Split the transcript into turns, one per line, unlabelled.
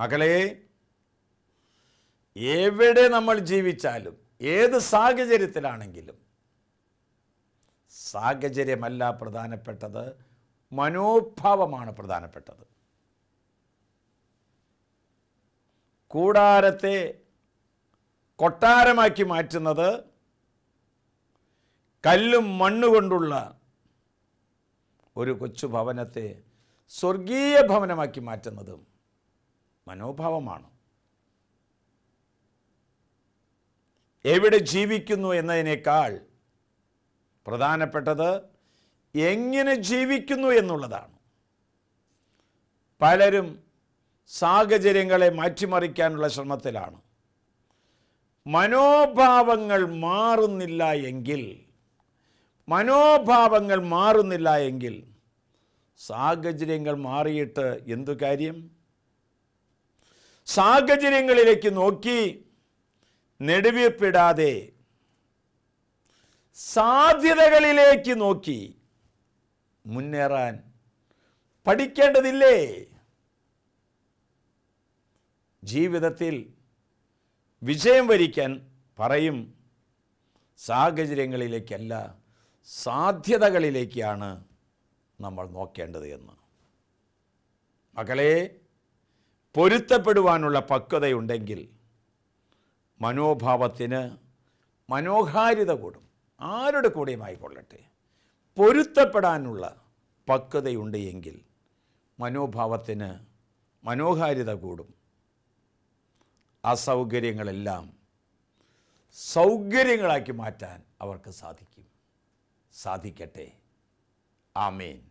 മകളെ എവിടെ നമ്മൾ ജീവിച്ചാലും ഏത് സാഹചര്യത്തിലാണെങ്കിലും സാഹചര്യമല്ല പ്രധാനപ്പെട്ടത് മനോഭാവമാണ് പ്രധാനപ്പെട്ടത് കൂടാരത്തെ കൊട്ടാരമാക്കി മാറ്റുന്നത് കല്ലും മണ്ണുകൊണ്ടുള്ള ഒരു കൊച്ചു ഭവനത്തെ സ്വർഗീയ ഭവനമാക്കി മാറ്റുന്നതും മനോഭാവമാണ് എവിടെ ജീവിക്കുന്നു എന്നതിനേക്കാൾ പ്രധാനപ്പെട്ടത് എങ്ങനെ ജീവിക്കുന്നു എന്നുള്ളതാണ് പലരും സാഹചര്യങ്ങളെ മാറ്റിമറിക്കാനുള്ള ശ്രമത്തിലാണ് മനോഭാവങ്ങൾ മാറുന്നില്ല എങ്കിൽ മനോഭാവങ്ങൾ മാറുന്നില്ല എങ്കിൽ സാഹചര്യങ്ങൾ മാറിയിട്ട് എന്തു കാര്യം സാഹചര്യങ്ങളിലേക്ക് നോക്കി നെടുവീർപ്പിടാതെ സാധ്യതകളിലേക്ക് നോക്കി മുന്നേറാൻ പഠിക്കേണ്ടതില്ലേ ജീവിതത്തിൽ വിജയം വരിക്കാൻ പറയും സാഹചര്യങ്ങളിലേക്കല്ല സാധ്യതകളിലേക്കാണ് നമ്മൾ നോക്കേണ്ടത് എന്ന് മകളെ പൊരുത്തപ്പെടുവാനുള്ള പക്വതയുണ്ടെങ്കിൽ മനോഭാവത്തിന് മനോഹാരിത കൂടും ആരുടെ കൂടെയും ആയിക്കൊള്ളട്ടെ പൊരുത്തപ്പെടാനുള്ള പക്വതയുണ്ട് എങ്കിൽ മനോഭാവത്തിന് മനോഹാരിത കൂടും അസൗകര്യങ്ങളെല്ലാം സൗകര്യങ്ങളാക്കി മാറ്റാൻ അവർക്ക് സാധിക്കും സാധിക്കട്ടെ ആമേൻ